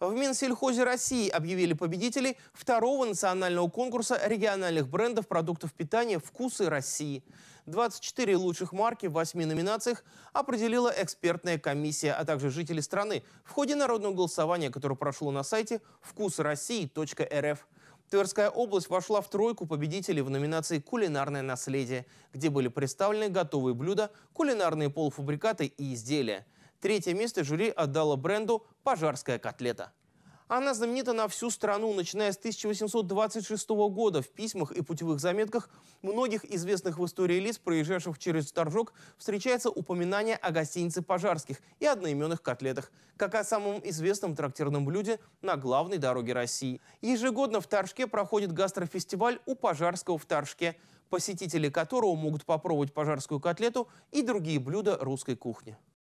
в Минсельхозе России объявили победителей второго национального конкурса региональных брендов продуктов питания «Вкусы России». 24 лучших марки в 8 номинациях определила экспертная комиссия, а также жители страны в ходе народного голосования, которое прошло на сайте вкусроссии.рф. Тверская область вошла в тройку победителей в номинации «Кулинарное наследие», где были представлены готовые блюда, кулинарные полуфабрикаты и изделия – Третье место жюри отдало бренду «Пожарская котлета». Она знаменита на всю страну, начиная с 1826 года. В письмах и путевых заметках многих известных в истории лиц, проезжавших через Торжок, встречается упоминание о гостинице пожарских и одноименных котлетах, как о самом известном трактирном блюде на главной дороге России. Ежегодно в Торжке проходит гастрофестиваль у пожарского в Торжке, посетители которого могут попробовать пожарскую котлету и другие блюда русской кухни.